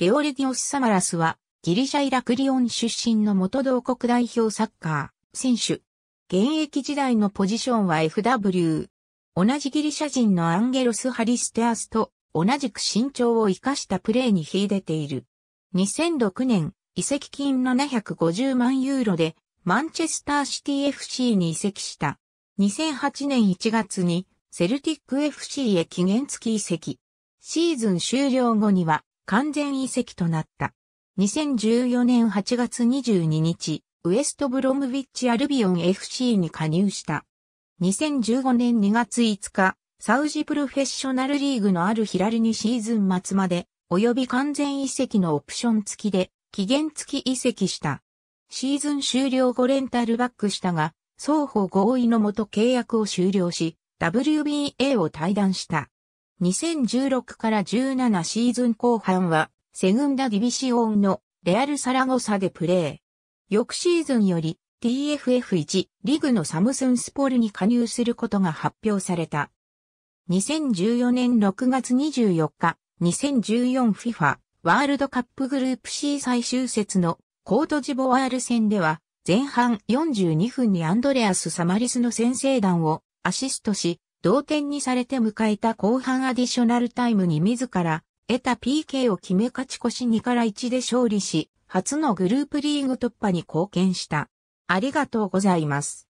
ゲオディオス・サマラスは、ギリシャイラクリオン出身の元同国代表サッカー、選手。現役時代のポジションは FW。同じギリシャ人のアンゲロス・ハリステアスと同じく身長を生かしたプレーに秀でている。2006年、移籍金750万ユーロで、マンチェスターシティ FC に移籍した。2008年1月に、セルティック FC へ期限付き移籍。シーズン終了後には、完全移籍となった。2014年8月22日、ウエストブロムウィッチアルビオン FC に加入した。2015年2月5日、サウジプロフェッショナルリーグのあるヒラルにシーズン末まで、及び完全移籍のオプション付きで、期限付き移籍した。シーズン終了後レンタルバックしたが、双方合意のもと契約を終了し、WBA を退団した。2016から17シーズン後半は、セグンダディビシオンのレアルサラゴサでプレー。翌シーズンより TFF1 リグのサムスンスポルに加入することが発表された。2014年6月24日、2014FIFA ワールドカップグループ C 最終節のコートジボワール戦では、前半42分にアンドレアス・サマリスの先制弾をアシストし、同点にされて迎えた後半アディショナルタイムに自ら得た PK を決め勝ち越し2から1で勝利し、初のグループリーグ突破に貢献した。ありがとうございます。